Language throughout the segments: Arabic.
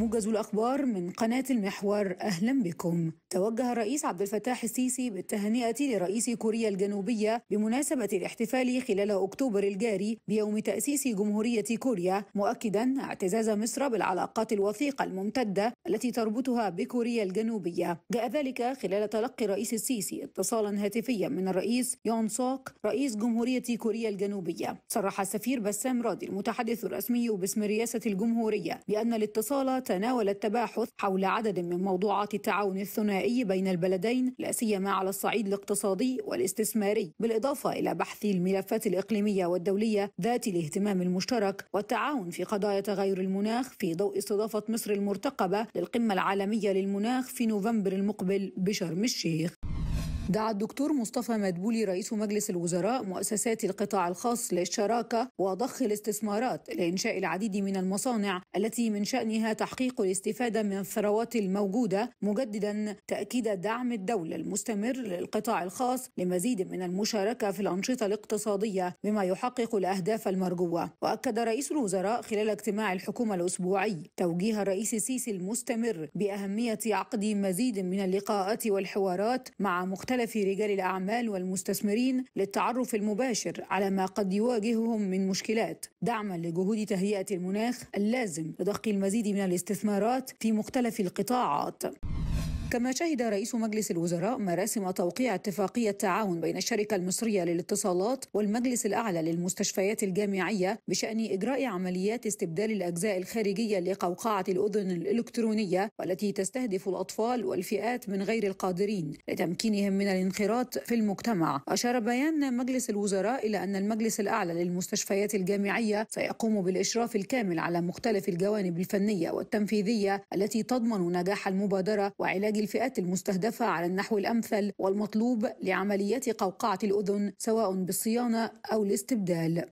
موجز الأخبار من قناة المحور أهلا بكم توجه الرئيس عبد الفتاح السيسي بالتهنئة لرئيس كوريا الجنوبية بمناسبة الاحتفال خلال أكتوبر الجاري بيوم تأسيس جمهورية كوريا مؤكدا اعتزاز مصر بالعلاقات الوثيقة الممتدة التي تربطها بكوريا الجنوبية جاء ذلك خلال تلقي الرئيس السيسي اتصالا هاتفيا من الرئيس يون سوك رئيس جمهورية كوريا الجنوبية صرح السفير بسام رادي المتحدث الرسمي باسم رئاسة الجمهورية بأن الاتصال تناول التباحث حول عدد من موضوعات التعاون الثنائي بين البلدين لا سيما على الصعيد الاقتصادي والاستثماري بالإضافة إلى بحث الملفات الإقليمية والدولية ذات الاهتمام المشترك والتعاون في قضايا تغير المناخ في ضوء استضافة مصر المرتقبة للقمة العالمية للمناخ في نوفمبر المقبل بشرم الشيخ دعا الدكتور مصطفى مدبولي رئيس مجلس الوزراء مؤسسات القطاع الخاص للشراكة وضخ الاستثمارات لإنشاء العديد من المصانع التي من شأنها تحقيق الاستفادة من الثروات الموجودة مجددا تأكيد دعم الدولة المستمر للقطاع الخاص لمزيد من المشاركة في الأنشطة الاقتصادية بما يحقق الأهداف المرجوة وأكد رئيس الوزراء خلال اجتماع الحكومة الأسبوعي توجيه الرئيس السيسي المستمر بأهمية عقد مزيد من اللقاءات والحوارات مع مختلف في رجال الأعمال والمستثمرين للتعرف المباشر على ما قد يواجههم من مشكلات دعما لجهود تهيئة المناخ اللازم لضخ المزيد من الاستثمارات في مختلف القطاعات كما شهد رئيس مجلس الوزراء مراسم توقيع اتفاقية تعاون بين الشركة المصرية للاتصالات والمجلس الأعلى للمستشفيات الجامعية بشأن إجراء عمليات استبدال الأجزاء الخارجية لقوقعة الأذن الإلكترونية والتي تستهدف الأطفال والفئات من غير القادرين لتمكينهم من الانخراط في المجتمع أشار بيان مجلس الوزراء إلى أن المجلس الأعلى للمستشفيات الجامعية سيقوم بالإشراف الكامل على مختلف الجوانب الفنية والتنفيذية التي تضمن نجاح المبادرة وعلاج هذه الفئات المستهدفة على النحو الأمثل والمطلوب لعمليات قوقعة الأذن سواء بالصيانة أو الاستبدال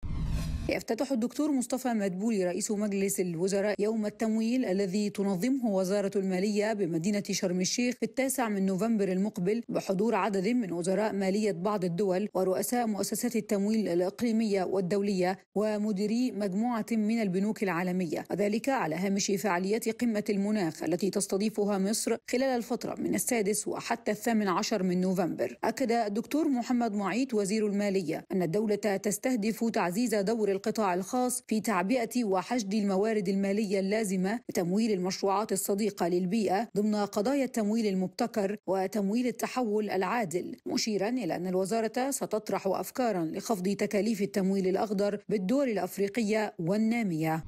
يفتتح الدكتور مصطفى مدبولي رئيس مجلس الوزراء يوم التمويل الذي تنظمه وزارة المالية بمدينة شرم الشيخ في التاسع من نوفمبر المقبل بحضور عدد من وزراء مالية بعض الدول ورؤساء مؤسسات التمويل الإقليمية والدولية ومديري مجموعة من البنوك العالمية وذلك على هامش فعاليات قمة المناخ التي تستضيفها مصر خلال الفترة من السادس وحتى الثامن عشر من نوفمبر أكد الدكتور محمد معيط وزير المالية أن الدولة تستهدف تعزيز دور القطاع الخاص في تعبئة وحشد الموارد المالية اللازمة لتمويل المشروعات الصديقة للبيئة ضمن قضايا التمويل المبتكر وتمويل التحول العادل مشيرا إلى أن الوزارة ستطرح أفكارا لخفض تكاليف التمويل الأخضر بالدول الأفريقية والنامية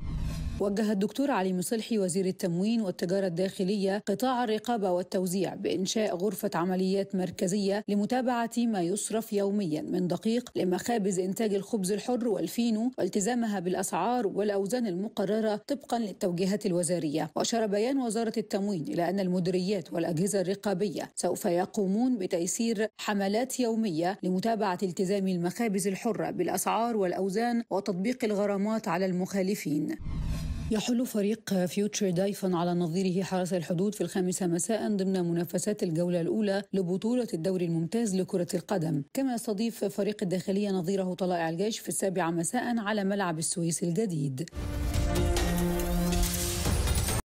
وجه الدكتور علي مصلحي وزير التموين والتجارة الداخلية قطاع الرقابة والتوزيع بإنشاء غرفة عمليات مركزية لمتابعة ما يصرف يوميا من دقيق لمخابز إنتاج الخبز الحر والفينو والتزامها بالأسعار والأوزان المقررة طبقا للتوجيهات الوزارية وأشار بيان وزارة التموين إلى أن المديريات والأجهزة الرقابية سوف يقومون بتيسير حملات يومية لمتابعة التزام المخابز الحرة بالأسعار والأوزان وتطبيق الغرامات على المخالفين يحل فريق فيوتشر ضيفا على نظيره حرس الحدود في الخامسة مساء ضمن منافسات الجولة الأولى لبطولة الدوري الممتاز لكرة القدم كما يستضيف فريق الداخلية نظيره طلائع الجيش في السابعة مساء على ملعب السويس الجديد